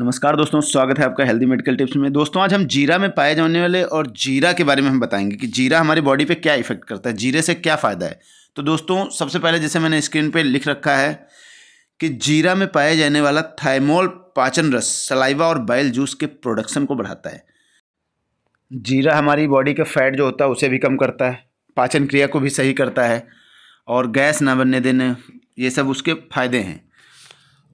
नमस्कार दोस्तों स्वागत है आपका हेल्दी मेडिकल टिप्स में दोस्तों आज हम जीरा में पाए जाने वाले और जीरा के बारे में हम बताएंगे कि जीरा हमारी बॉडी पे क्या इफेक्ट करता है जीरे से क्या फ़ायदा है तो दोस्तों सबसे पहले जैसे मैंने स्क्रीन पे लिख रखा है कि जीरा में पाया जाने वाला थाइमोल पाचन रस सलाइवा और बैल जूस के प्रोडक्शन को बढ़ाता है जीरा हमारी बॉडी का फैट जो होता है उसे भी कम करता है पाचन क्रिया को भी सही करता है और गैस ना बनने देने ये सब उसके फायदे हैं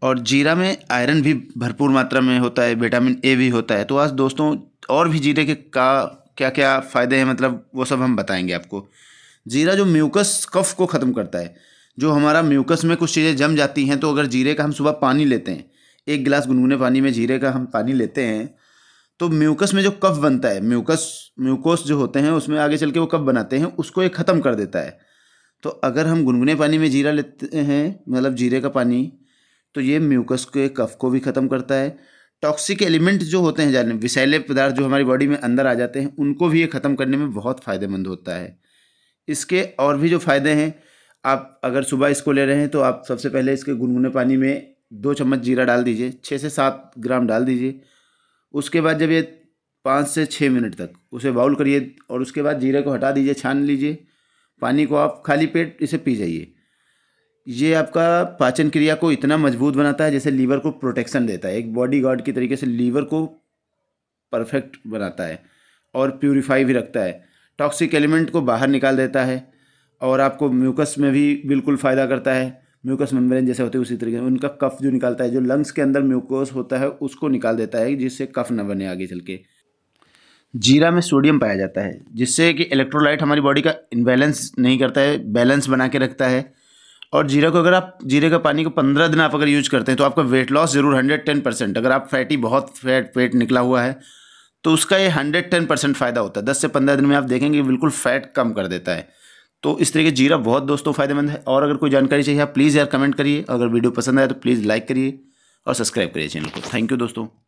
और जीरा में आयरन भी भरपूर मात्रा में होता है विटामिन ए भी होता है तो आज दोस्तों और भी जीरे के का क्या क्या फ़ायदे हैं मतलब वो सब हम बताएंगे आपको जीरा जो म्यूकस कफ को ख़त्म करता है जो हमारा म्यूकस में कुछ चीज़ें जम जाती हैं तो अगर जीरे का हम सुबह पानी लेते हैं एक गिलास गुनगुने पानी में जीरे का हम पानी लेते हैं तो म्यूकस में जो कफ बनता है म्यूकस म्यूकोस जो होते हैं उसमें आगे चल के वो कफ बनाते हैं उसको ये ख़त्म कर देता है तो अगर हम गुनगुने पानी में जीरा लेते हैं मतलब जीरे का पानी तो ये म्यूकस के कफ को भी ख़त्म करता है टॉक्सिक एलिमेंट जो होते हैं जाने विषैले पदार्थ जो हमारी बॉडी में अंदर आ जाते हैं उनको भी ये ख़त्म करने में बहुत फ़ायदेमंद होता है इसके और भी जो फ़ायदे हैं आप अगर सुबह इसको ले रहे हैं तो आप सबसे पहले इसके गुनगुने पानी में दो चम्मच जीरा डाल दीजिए छः से सात ग्राम डाल दीजिए उसके बाद जब ये पाँच से छः मिनट तक उसे बाउल करिए और उसके बाद जीरे को हटा दीजिए छान लीजिए पानी को आप खाली पेट इसे पी जाइए ये आपका पाचन क्रिया को इतना मजबूत बनाता है जैसे लीवर को प्रोटेक्शन देता है एक बॉडी गार्ड की तरीके से लीवर को परफेक्ट बनाता है और प्यूरीफाई भी रखता है टॉक्सिक एलिमेंट को बाहर निकाल देता है और आपको म्यूकस में भी बिल्कुल फ़ायदा करता है म्यूकस मेम्ब्रेन जैसे होते हैं उसी तरीके से उनका कफ जो निकालता है जो लंग्स के अंदर म्यूकोस होता है उसको निकाल देता है जिससे कफ ना बने आगे चल के जीरा में सोडियम पाया जाता है जिससे कि इलेक्ट्रोलाइट हमारी बॉडी का इनबैलेंस नहीं करता है बैलेंस बना के रखता है और जीरा को अगर आप जीरे का पानी को पंद्रह दिन आप अगर यूज करते हैं तो आपका वेट लॉस ज़रूर हंड्रेड टेन परसेंट अगर आप फैटी बहुत फैट वेट निकला हुआ है तो उसका ये हंड्रेड टेन परसेंट फ़ायदा होता है दस से पंद्रह दिन में आप देखेंगे बिल्कुल फैट कम कर देता है तो इस तरीके जीरा बहुत दोस्तों फ़ायदेमंद है और अगर कोई जानकारी चाहिए आप प्लीज़ यार कमेंट करिए अगर वीडियो पसंद आए तो प्लीज़ लाइक करिए और सब्सक्राइब करिए चैनल को थैंक यू दोस्तों